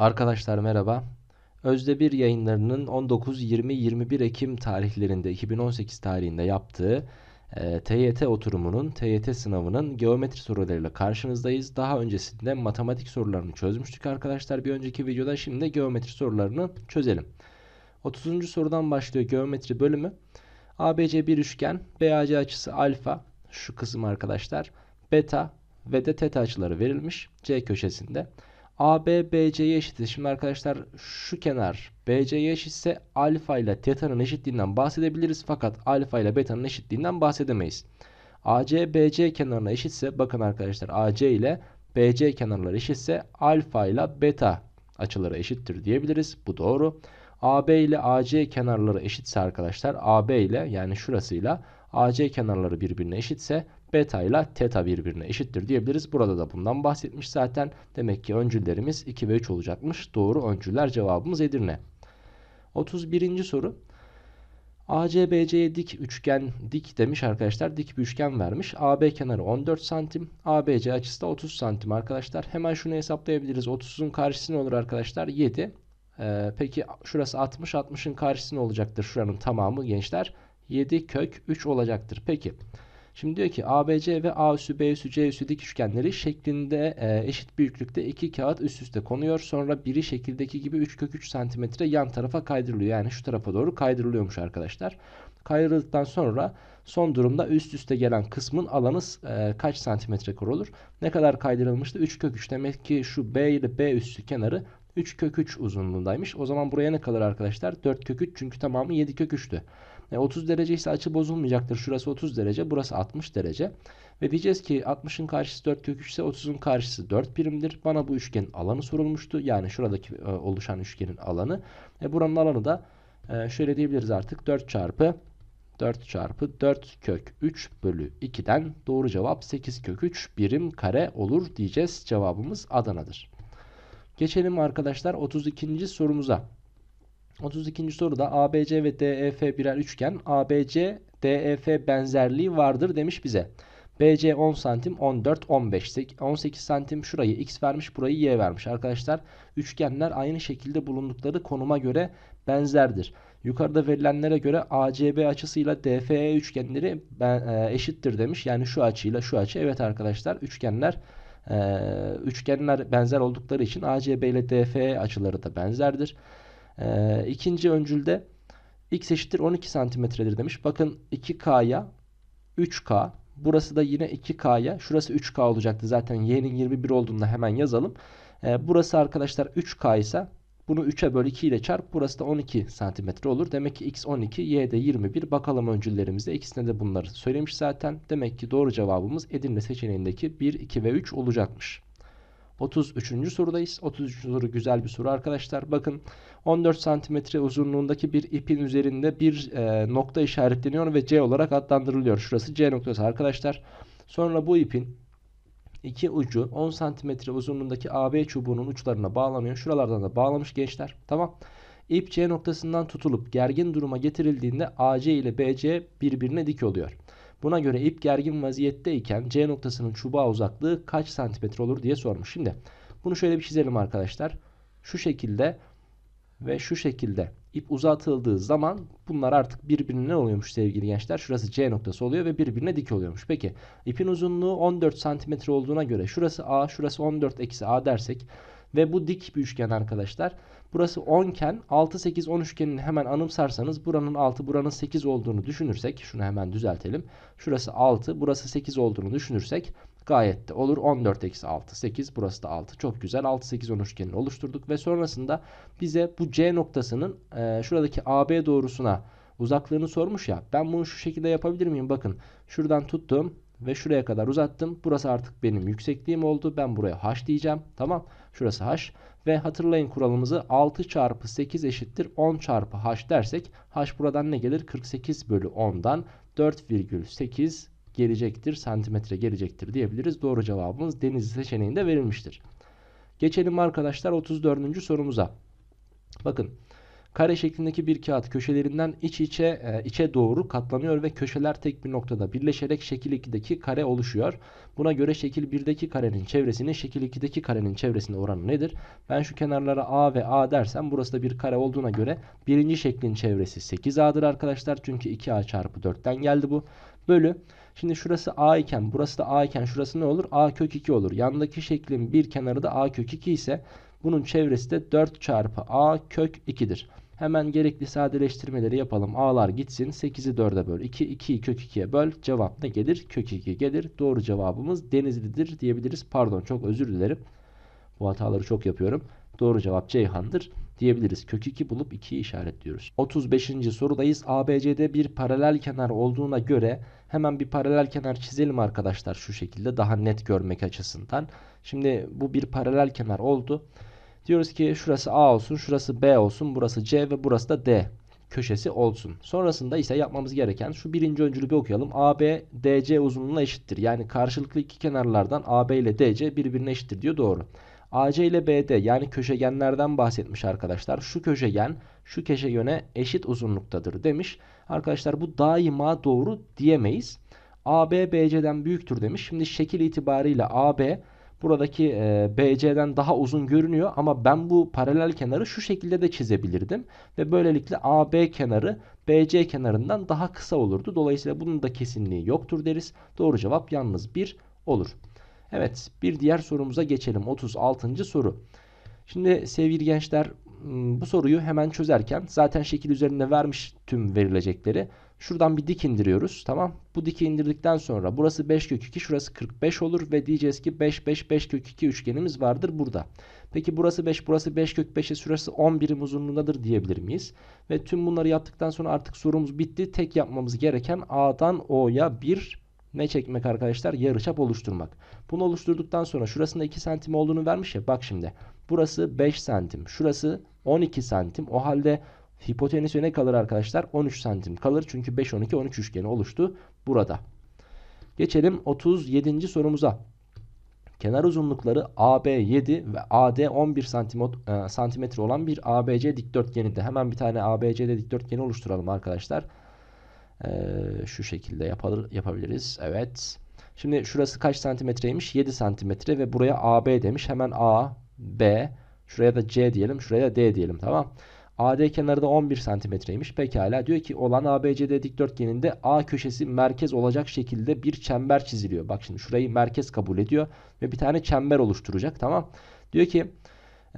Arkadaşlar merhaba. Özde 1 yayınlarının 19, 20, 21 Ekim tarihlerinde 2018 tarihinde yaptığı e, TYT oturumunun, TYT sınavının geometri sorularıyla karşınızdayız. Daha öncesinde matematik sorularını çözmüştük arkadaşlar bir önceki videoda. Şimdi de geometri sorularını çözelim. 30. sorudan başlıyor geometri bölümü. ABC bir üçgen, BAC açısı alfa, şu kısım arkadaşlar, beta ve de teta açıları verilmiş C köşesinde. AB BC'ye eşittir. Şimdi arkadaşlar şu kenar BC'ye eşitse alfa ile teta'nın eşitliğinden bahsedebiliriz. Fakat alfa ile beta'nın eşitliğinden bahsedemeyiz. AC BC kenarına eşitse bakın arkadaşlar AC ile BC kenarları eşitse alfa ile beta açıları eşittir diyebiliriz. Bu doğru. AB ile AC kenarları eşitse arkadaşlar AB ile yani şurasıyla AC kenarları birbirine eşitse beta ile teta birbirine eşittir diyebiliriz. Burada da bundan bahsetmiş zaten. Demek ki öncüllerimiz 2 ve 3 olacakmış. Doğru öncüller cevabımız Edirne. 31. soru. ACBC'ye dik üçgen dik demiş arkadaşlar. Dik bir üçgen vermiş. AB kenarı 14 santim. ABC açısı da 30 santim arkadaşlar. Hemen şunu hesaplayabiliriz. 30'un karşısı ne olur arkadaşlar? 7. Ee, peki şurası 60. 60'ın karşısı ne olacaktır? Şuranın tamamı gençler. 7 kök 3 olacaktır. Peki. Peki. Şimdi diyor ki ABC ve A üssü B üssü C üssü dik üçgenleri şeklinde e, eşit büyüklükte iki kağıt üst üste konuyor. Sonra biri şekildeki gibi 3 kök 3 cm yan tarafa kaydırılıyor. Yani şu tarafa doğru kaydırılıyormuş arkadaşlar. Kaydırıldıktan sonra son durumda üst üste gelen kısmın alanı e, kaç santimetre kare olur? Ne kadar kaydırılmıştı? 3 kök 3. Demek ki şu B ile B üssü kenarı 3 kök 3 uzunluğundaymış. O zaman buraya ne kalır arkadaşlar? 4 kök 3 çünkü tamamı 7 kök 3'tü. E, 30 derece ise açı bozulmayacaktır. Şurası 30 derece, burası 60 derece. Ve diyeceğiz ki 60'ın karşısı 4 kök 3 ise 30'un karşısı 4 birimdir. Bana bu üçgenin alanı sorulmuştu. Yani şuradaki e, oluşan üçgenin alanı. E, buranın alanı da e, şöyle diyebiliriz artık 4 çarpı 4 çarpı 4 kök 3 bölü 2'den doğru cevap 8 kök 3 birim kare olur diyeceğiz. Cevabımız Adana'dır. Geçelim arkadaşlar 32. sorumuza. 32. soruda ABC ve DEF birer üçgen. ABC DEF benzerliği vardır demiş bize. BC 10 santim 14 15 18 santim şurayı x vermiş burayı y vermiş arkadaşlar. Üçgenler aynı şekilde bulundukları konuma göre benzerdir. Yukarıda verilenlere göre ACB açısıyla DFE üçgenleri e, eşittir demiş. Yani şu açıyla şu açı evet arkadaşlar üçgenler e, üçgenler benzer oldukları için ACB ile DFE açıları da benzerdir. E, ikinci öncülde x eşittir 12 santimetredir demiş. Bakın 2K'ya 3K. Burası da yine 2K'ya. Şurası 3K olacaktı. Zaten y'nin 21 olduğunda hemen yazalım. E, burası arkadaşlar 3K ise bunu 3'e böl 2 ile çarp. Burası da 12 santimetre olur. Demek ki x 12, y de 21. Bakalım öncüllerimizde. ikisine de bunları söylemiş zaten. Demek ki doğru cevabımız Edirne seçeneğindeki 1, 2 ve 3 olacakmış. 33. sorudayız. 33. soru güzel bir soru arkadaşlar. Bakın 14 santimetre uzunluğundaki bir ipin üzerinde bir e, nokta işaretleniyor ve C olarak adlandırılıyor. Şurası C noktası arkadaşlar. Sonra bu ipin iki ucu 10 santimetre uzunluğundaki AB çubuğunun uçlarına bağlanıyor. Şuralardan da bağlamış gençler. Tamam. İp C noktasından tutulup gergin duruma getirildiğinde AC ile BC birbirine dik oluyor. Buna göre ip gergin vaziyetteyken C noktasının çubuğa uzaklığı kaç santimetre olur diye sormuş. Şimdi bunu şöyle bir çizelim arkadaşlar. Şu şekilde ve şu şekilde ip uzatıldığı zaman bunlar artık birbirine oluyormuş sevgili gençler. Şurası C noktası oluyor ve birbirine dik oluyormuş. Peki ipin uzunluğu 14 santimetre olduğuna göre şurası A şurası 14 eksi A dersek ve bu dik bir üçgen arkadaşlar. Burası 10 iken 6, 8, 10 üçgenini hemen anımsarsanız buranın 6, buranın 8 olduğunu düşünürsek şunu hemen düzeltelim. Şurası 6, burası 8 olduğunu düşünürsek gayet de olur. 14 eksi 6 8 burası da 6 çok güzel 6 8 10 üçgenini oluşturduk ve sonrasında bize bu C noktasının e, şuradaki AB doğrusuna uzaklığını sormuş ya ben bunu şu şekilde yapabilir miyim bakın şuradan tuttum ve şuraya kadar uzattım. Burası artık benim yüksekliğim oldu. Ben buraya h diyeceğim. Tamam. Şurası h. Ve hatırlayın kuralımızı 6 çarpı 8 eşittir 10 çarpı h dersek h buradan ne gelir? 48 bölü 10'dan 4,8 gelecektir. Santimetre gelecektir diyebiliriz. Doğru cevabımız deniz seçeneğinde verilmiştir. Geçelim arkadaşlar 34. sorumuza. Bakın. Kare şeklindeki bir kağıt köşelerinden iç içe e, içe doğru katlanıyor ve köşeler tek bir noktada birleşerek şekil 2'deki kare oluşuyor. Buna göre şekil 1'deki karenin çevresinin şekil 2'deki karenin çevresine oranı nedir? Ben şu kenarlara A ve A dersem burası da bir kare olduğuna göre birinci şeklin çevresi 8A'dır arkadaşlar. Çünkü 2A çarpı 4'ten geldi bu. Bölü Şimdi şurası A iken burası da A iken şurası ne olur? A kök 2 olur. Yandaki şeklin bir kenarı da A kök 2 ise bunun çevresi de 4 çarpı A kök 2'dir. Hemen gerekli sadeleştirmeleri yapalım. A'lar gitsin. 8'i 4'e böl. 2, 2'yi kök 2'ye böl. Cevap ne gelir? Kök 2 gelir. Doğru cevabımız Denizli'dir diyebiliriz. Pardon çok özür dilerim. Bu hataları çok yapıyorum. Doğru cevap Ceyhan'dır diyebiliriz. Kök 2 bulup 2'yi işaretliyoruz. 35. sorudayız. ABC'de bir paralel kenar olduğuna göre hemen bir paralel kenar çizelim arkadaşlar şu şekilde daha net görmek açısından. Şimdi bu bir paralel kenar oldu. Diyoruz ki şurası A olsun, şurası B olsun, burası C ve burası da D köşesi olsun. Sonrasında ise yapmamız gereken şu birinci öncülü bir okuyalım. AB DC uzunluğuna eşittir. Yani karşılıklı iki kenarlardan AB ile DC birbirine eşittir diyor. Doğru. AC ile BD yani köşegenlerden bahsetmiş arkadaşlar. Şu köşegen şu köşegene eşit uzunluktadır demiş. Arkadaşlar bu daima doğru diyemeyiz. AB BC'den büyüktür demiş. Şimdi şekil itibarıyla AB buradaki e, BC'den daha uzun görünüyor ama ben bu paralel kenarı şu şekilde de çizebilirdim ve böylelikle AB kenarı BC kenarından daha kısa olurdu. Dolayısıyla bunun da kesinliği yoktur deriz. Doğru cevap yalnız 1 olur. Evet bir diğer sorumuza geçelim. 36. soru. Şimdi sevgili gençler bu soruyu hemen çözerken zaten şekil üzerinde vermiş tüm verilecekleri. Şuradan bir dik indiriyoruz. Tamam. Bu dik indirdikten sonra burası 5 kök 2 şurası 45 olur ve diyeceğiz ki 5 5 5 kök 2 üçgenimiz vardır burada. Peki burası 5 burası 5 kök 5'e şurası 10 uzunluğundadır diyebilir miyiz? Ve tüm bunları yaptıktan sonra artık sorumuz bitti. Tek yapmamız gereken A'dan O'ya bir ne çekmek arkadaşlar? Yarıçap oluşturmak. Bunu oluşturduktan sonra şurasında 2 santim olduğunu vermiş ya. Bak şimdi. Burası 5 santim. Şurası 12 santim. O halde Hipotenüsü ne kalır arkadaşlar? 13 santim kalır. Çünkü 5, 12, 13 üçgeni oluştu burada. Geçelim 37. sorumuza. Kenar uzunlukları AB 7 ve AD 11 e, santimetre olan bir ABC dikdörtgeninde hemen bir tane ABC'de dikdörtgeni oluşturalım arkadaşlar. Ee, şu şekilde yapar, yapabiliriz. Evet. Şimdi şurası kaç santimetreymiş? 7 santimetre ve buraya AB demiş. Hemen A, B, şuraya da C diyelim, şuraya da D diyelim. Tamam. AD kenarı da 11 santimetreymiş. Pekala diyor ki olan ABCD dikdörtgeninde A köşesi merkez olacak şekilde bir çember çiziliyor. Bak şimdi şurayı merkez kabul ediyor ve bir tane çember oluşturacak tamam. Diyor ki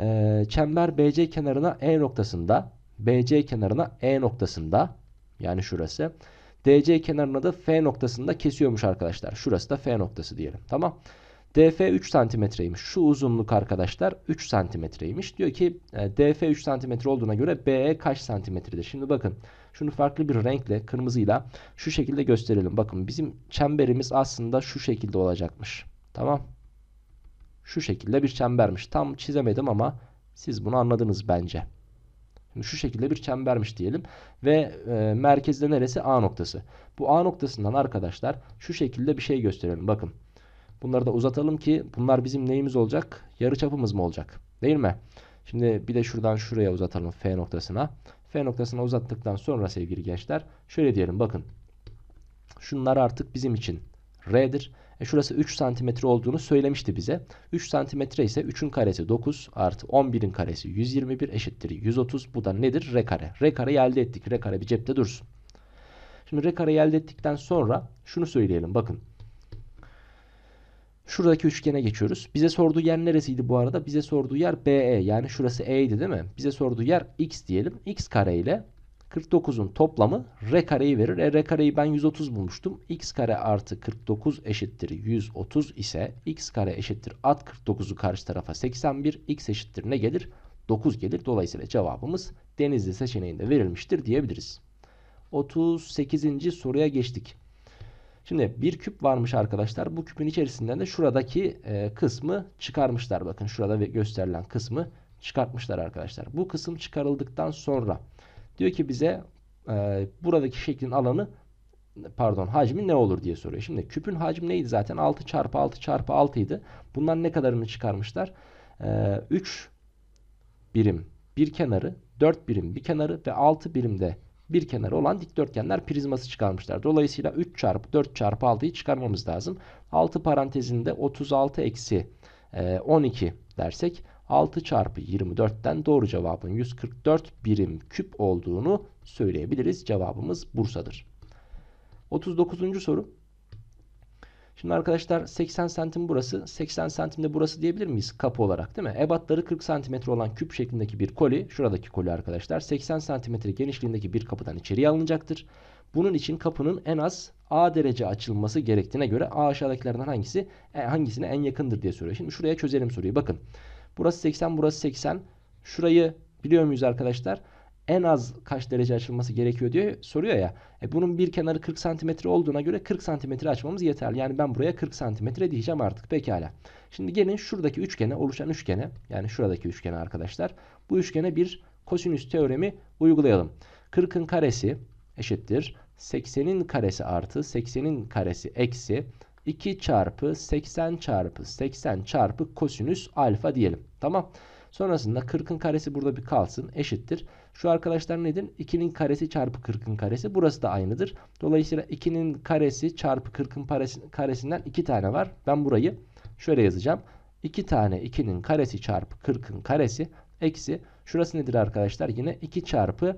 e, çember BC kenarına E noktasında BC kenarına E noktasında yani şurası DC kenarına da F noktasında kesiyormuş arkadaşlar. Şurası da F noktası diyelim tamam. Tamam. DF 3 santimetreymiş. Şu uzunluk arkadaşlar 3 santimetreymiş. Diyor ki e, DF 3 santimetre olduğuna göre BE kaç santimetredir? Şimdi bakın şunu farklı bir renkle kırmızıyla şu şekilde gösterelim. Bakın bizim çemberimiz aslında şu şekilde olacakmış. Tamam. Şu şekilde bir çembermiş. Tam çizemedim ama siz bunu anladınız bence. Şimdi şu şekilde bir çembermiş diyelim ve e, merkezde neresi A noktası. Bu A noktasından arkadaşlar şu şekilde bir şey gösterelim. Bakın Bunları da uzatalım ki bunlar bizim neyimiz olacak? Yarı çapımız mı olacak? Değil mi? Şimdi bir de şuradan şuraya uzatalım F noktasına. F noktasına uzattıktan sonra sevgili gençler şöyle diyelim bakın. Şunlar artık bizim için R'dir. E şurası 3 cm olduğunu söylemişti bize. 3 cm ise 3'ün karesi 9 artı 11'in karesi 121 eşittir 130. Bu da nedir? R kare. R kareyi elde ettik. R kare bir cepte dursun. Şimdi R kareyi elde ettikten sonra şunu söyleyelim bakın. Şuradaki üçgene geçiyoruz. Bize sorduğu yer neresiydi bu arada? Bize sorduğu yer BE yani şurası E'ydi değil mi? Bize sorduğu yer X diyelim. X kare ile 49'un toplamı R kareyi verir. E, R kareyi ben 130 bulmuştum. X kare artı 49 eşittir 130 ise X kare eşittir at 49'u karşı tarafa 81. X eşittir ne gelir? 9 gelir. Dolayısıyla cevabımız Denizli seçeneğinde verilmiştir diyebiliriz. 38. soruya geçtik. Şimdi bir küp varmış arkadaşlar. Bu küpün içerisinden de şuradaki e, kısmı çıkarmışlar. Bakın şurada gösterilen kısmı çıkartmışlar arkadaşlar. Bu kısım çıkarıldıktan sonra diyor ki bize e, buradaki şeklin alanı pardon hacmi ne olur diye soruyor. Şimdi küpün hacmi neydi zaten? 6 çarpı 6 çarpı 6 idi. Bundan ne kadarını çıkarmışlar? E, 3 birim bir kenarı, 4 birim bir kenarı ve 6 de bir kenarı olan dikdörtgenler prizması çıkarmışlar. Dolayısıyla 3 çarpı 4 çarpı 6'yı çıkarmamız lazım. 6 parantezinde 36 eksi 12 e, dersek 6 çarpı 24'ten doğru cevabın 144 birim küp olduğunu söyleyebiliriz. Cevabımız Bursa'dır. 39. soru. Şimdi arkadaşlar 80 santim burası 80 santim de burası diyebilir miyiz kapı olarak değil mi? Ebatları 40 santimetre olan küp şeklindeki bir koli şuradaki koli arkadaşlar 80 santimetre genişliğindeki bir kapıdan içeriye alınacaktır. Bunun için kapının en az A derece açılması gerektiğine göre A aşağıdakilerden hangisi e, hangisine en yakındır diye soruyor. Şimdi şuraya çözelim soruyu bakın. Burası 80 burası 80. Şurayı biliyor muyuz arkadaşlar? en az kaç derece açılması gerekiyor diye soruyor ya. E bunun bir kenarı 40 santimetre olduğuna göre 40 santimetre açmamız yeterli. Yani ben buraya 40 santimetre diyeceğim artık pekala. Şimdi gelin şuradaki üçgene oluşan üçgene yani şuradaki üçgene arkadaşlar. Bu üçgene bir kosinüs teoremi uygulayalım. 40'ın karesi eşittir. 80'in karesi artı 80'in karesi eksi 2 çarpı 80 çarpı 80 çarpı kosinüs alfa diyelim. Tamam. Sonrasında 40'ın karesi burada bir kalsın eşittir. Şu arkadaşlar nedir? 2'nin karesi çarpı 40'ın karesi. Burası da aynıdır. Dolayısıyla 2'nin karesi çarpı 40'ın karesinden 2 tane var. Ben burayı şöyle yazacağım. 2 tane 2'nin karesi çarpı 40'ın karesi eksi. Şurası nedir arkadaşlar? Yine 2 çarpı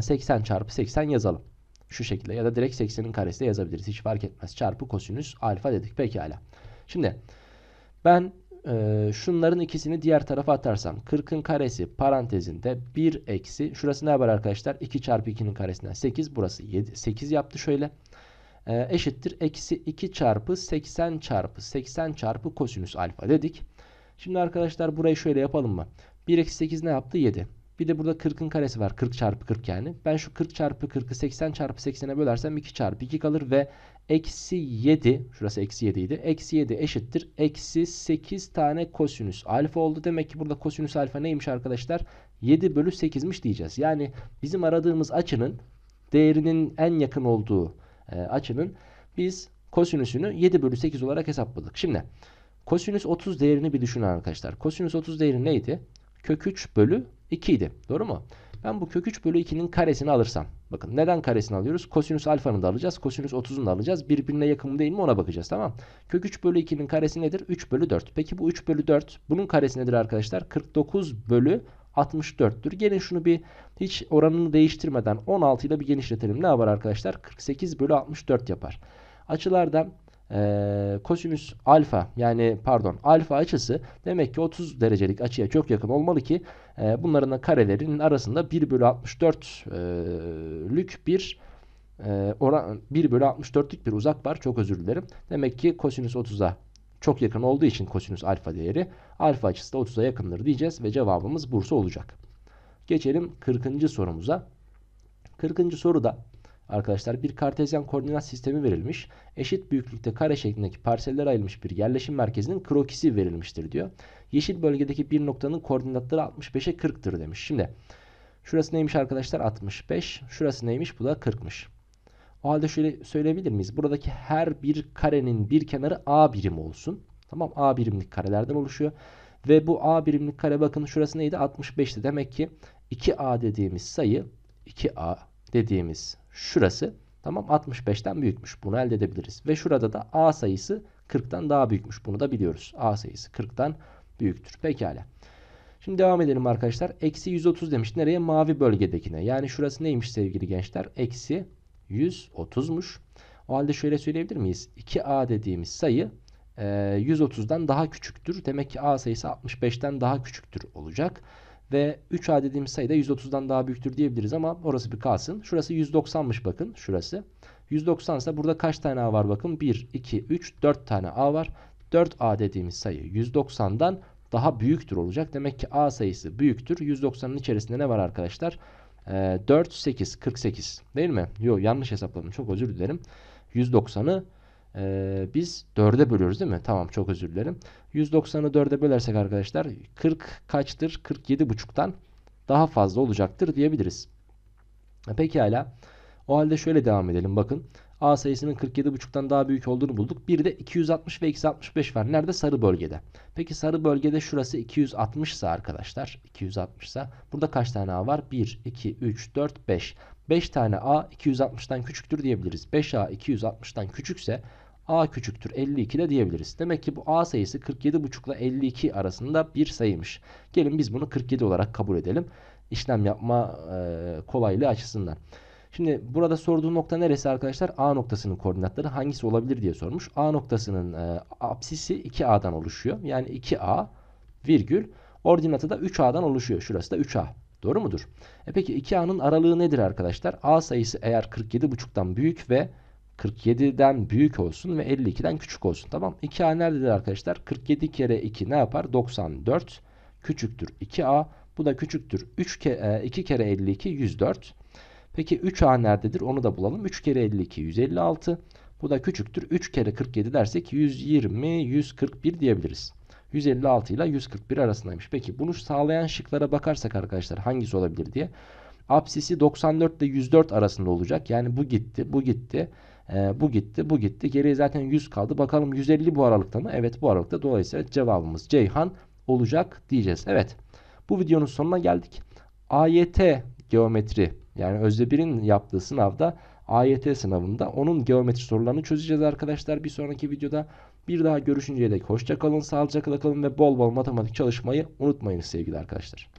80 çarpı 80 yazalım. Şu şekilde ya da direkt 80'in karesi de yazabiliriz. Hiç fark etmez. Çarpı kosinüs alfa dedik. Pekala. Şimdi ben e, şunların ikisini diğer tarafa atarsam 40'ın karesi parantezinde 1 eksi şurası ne yapar arkadaşlar 2 çarpı 2'nin karesinden 8 burası 7, 8 yaptı şöyle e, eşittir eksi 2 çarpı 80 çarpı 80 çarpı kosinüs alfa dedik. Şimdi arkadaşlar burayı şöyle yapalım mı 1 eksi 8 ne yaptı 7 bir de burada 40'ın karesi var. 40 çarpı 40 yani. Ben şu 40 çarpı 40'ı 80 çarpı 80'e bölersem 2 çarpı 2 kalır ve eksi 7 şurası eksi 7 idi. Eksi 7 eşittir. Eksi 8 tane kosinüs alfa oldu. Demek ki burada kosinüs alfa neymiş arkadaşlar? 7 bölü 8'miş diyeceğiz. Yani bizim aradığımız açının değerinin en yakın olduğu e, açının biz kosinüsünü 7 bölü 8 olarak hesapladık. Şimdi kosinüs 30 değerini bir düşünün arkadaşlar. Kosinüs 30 değeri neydi? kök 3 bölü 2 idi. Doğru mu? Ben bu kök 3 bölü 2'nin karesini alırsam. Bakın neden karesini alıyoruz? Kosinüs alfanı da alacağız. Kosinüs 30'unu da alacağız. Birbirine yakın mı değil mi ona bakacağız. Tamam. Kök 3 bölü 2'nin karesi nedir? 3 bölü 4. Peki bu 3 bölü 4 bunun karesi nedir arkadaşlar? 49 bölü 64'tür. Gelin şunu bir hiç oranını değiştirmeden 16 ile bir genişletelim. Ne var arkadaşlar? 48 bölü 64 yapar. Açılardan e, kosinüs alfa yani pardon alfa açısı demek ki 30 derecelik açıya çok yakın olmalı ki e, bunların karelerinin arasında 1 bölü 64'lük e, bir e, oran 1 bölü 64'lük bir uzak var. Çok özür dilerim. Demek ki kosinüs 30'a çok yakın olduğu için kosinüs alfa değeri alfa açısı da 30'a yakındır diyeceğiz ve cevabımız Bursa olacak. Geçelim 40. sorumuza. 40. soruda Arkadaşlar bir kartezyen koordinat sistemi verilmiş. Eşit büyüklükte kare şeklindeki parsellere ayrılmış bir yerleşim merkezinin krokisi verilmiştir diyor. Yeşil bölgedeki bir noktanın koordinatları 65'e 40'tır demiş. Şimdi şurası neymiş arkadaşlar? 65. Şurası neymiş? Bu da 40'mış. O halde şöyle söyleyebilir miyiz? Buradaki her bir karenin bir kenarı A birim olsun. Tamam A birimlik karelerden oluşuyor. Ve bu A birimlik kare bakın şurası neydi? 65'ti. Demek ki 2A dediğimiz sayı 2A dediğimiz Şurası tamam 65'ten büyükmüş. Bunu elde edebiliriz. Ve şurada da A sayısı 40'tan daha büyükmüş. Bunu da biliyoruz. A sayısı 40'tan büyüktür. Pekala. Şimdi devam edelim arkadaşlar. Eksi 130 demiş. Nereye? Mavi bölgedekine. Yani şurası neymiş sevgili gençler? Eksi 130'muş. O halde şöyle söyleyebilir miyiz? 2A dediğimiz sayı 130'dan daha küçüktür. Demek ki A sayısı 65'ten daha küçüktür olacak ve 3 A dediğim sayıda 130'dan daha büyüktür diyebiliriz ama orası bir kalsın. Şurası 190'mış bakın şurası. 190 ise burada kaç tane A var bakın 1, 2, 3, 4 tane A var. 4A dediğimiz sayı 190'dan daha büyüktür olacak. Demek ki A sayısı büyüktür. 190'ın içerisinde ne var arkadaşlar? Ee, 4, 8, 48 değil mi? Yok yanlış hesapladım çok özür dilerim. 190'ı ee, biz 4'e bölüyoruz değil mi? Tamam çok özür dilerim. 190'ı 4'e bölersek arkadaşlar 40 kaçtır? 47,5'tan daha fazla olacaktır diyebiliriz. Pekala. O halde şöyle devam edelim. Bakın A sayısının 47,5'tan daha büyük olduğunu bulduk. Bir de 260 ve 265 var. Nerede? Sarı bölgede. Peki sarı bölgede şurası 260 ise arkadaşlar. 260 ise burada kaç tane A var? 1, 2, 3, 4, 5. 5 tane A 260'tan küçüktür diyebiliriz. 5A 260'tan küçükse a küçüktür 52 de diyebiliriz. Demek ki bu a sayısı 47 buçukla 52 arasında bir sayıymış. Gelin biz bunu 47 olarak kabul edelim. İşlem yapma e, kolaylığı açısından. Şimdi burada sorduğu nokta neresi arkadaşlar? A noktasının koordinatları hangisi olabilir diye sormuş. A noktasının e, apsisi 2A'dan oluşuyor. Yani 2A virgül ordinatı da 3A'dan oluşuyor. Şurası da 3A. Doğru mudur? E peki 2A'nın aralığı nedir arkadaşlar? A sayısı eğer 47 buçuktan büyük ve 47'den büyük olsun ve 52'den küçük olsun. Tamam. 2A nerededir arkadaşlar? 47 kere 2 ne yapar? 94 küçüktür 2A. Bu da küçüktür 3 ke 2 e, kere 52 104. Peki 3A nerededir? Onu da bulalım. 3 kere 52 156. Bu da küçüktür. 3 kere 47 dersek 120 141 diyebiliriz. 156 ile 141 arasındaymış. Peki bunu sağlayan şıklara bakarsak arkadaşlar hangisi olabilir diye. Apsisi 94 ile 104 arasında olacak. Yani bu gitti, bu gitti. E, bu gitti bu gitti. Geriye zaten 100 kaldı. Bakalım 150 bu aralıkta mı? Evet bu aralıkta. Dolayısıyla cevabımız Ceyhan olacak diyeceğiz. Evet bu videonun sonuna geldik. AYT geometri yani Özdebir'in yaptığı sınavda AYT sınavında onun geometri sorularını çözeceğiz arkadaşlar bir sonraki videoda. Bir daha görüşünceye dek hoşça kalın, sağlıcakla kalın ve bol bol matematik çalışmayı unutmayın sevgili arkadaşlar.